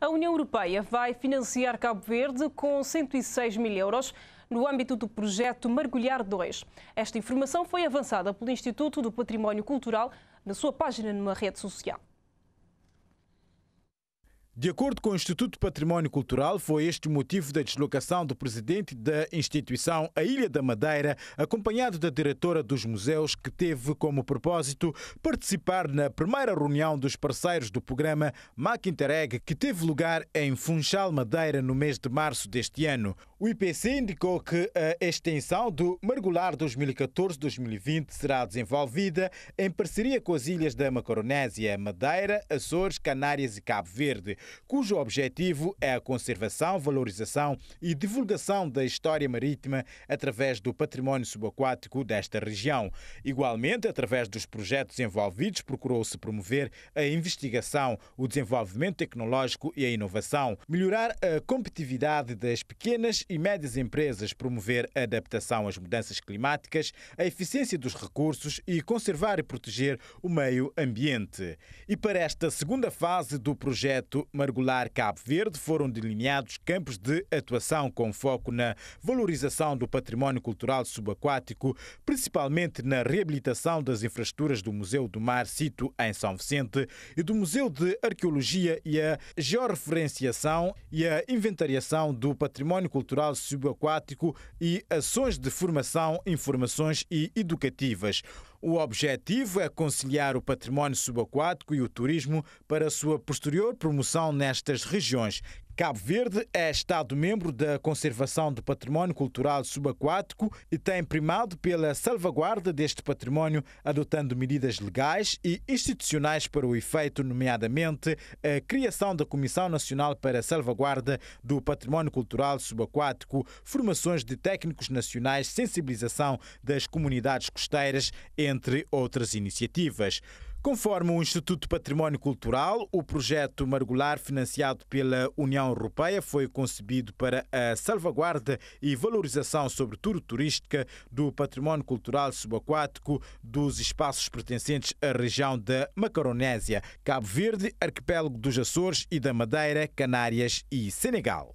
a União Europeia vai financiar Cabo Verde com 106 mil euros no âmbito do projeto Mergulhar 2. Esta informação foi avançada pelo Instituto do Património Cultural na sua página numa rede social. De acordo com o Instituto de Património Cultural, foi este o motivo da deslocação do presidente da instituição à Ilha da Madeira, acompanhado da diretora dos museus, que teve como propósito participar na primeira reunião dos parceiros do programa Mac Interreg, que teve lugar em Funchal Madeira no mês de março deste ano. O IPC indicou que a extensão do Mergular 2014-2020 será desenvolvida em parceria com as ilhas da Macaronésia, Madeira, Açores, Canárias e Cabo Verde, cujo objetivo é a conservação, valorização e divulgação da história marítima através do património subaquático desta região. Igualmente, através dos projetos envolvidos, procurou-se promover a investigação, o desenvolvimento tecnológico e a inovação, melhorar a competitividade das pequenas e médias empresas promover a adaptação às mudanças climáticas, a eficiência dos recursos e conservar e proteger o meio ambiente. E para esta segunda fase do projeto Margular Cabo Verde foram delineados campos de atuação com foco na valorização do património cultural subaquático, principalmente na reabilitação das infraestruturas do Museu do Mar Sito em São Vicente e do Museu de Arqueologia e a georreferenciação e a inventariação do património cultural Litoral Subaquático e ações de formação, informações e educativas. O objetivo é conciliar o património subaquático e o turismo para a sua posterior promoção nestas regiões. Cabo Verde é Estado-membro da Conservação do Património Cultural Subaquático e tem primado pela salvaguarda deste património, adotando medidas legais e institucionais para o efeito, nomeadamente a criação da Comissão Nacional para a Salvaguarda do Património Cultural Subaquático, formações de técnicos nacionais, sensibilização das comunidades costeiras, entre entre outras iniciativas. Conforme o Instituto de Património Cultural, o projeto Margular, financiado pela União Europeia, foi concebido para a salvaguarda e valorização, sobretudo turística, do património cultural subaquático dos espaços pertencentes à região da Macaronésia, Cabo Verde, Arquipélago dos Açores e da Madeira, Canárias e Senegal.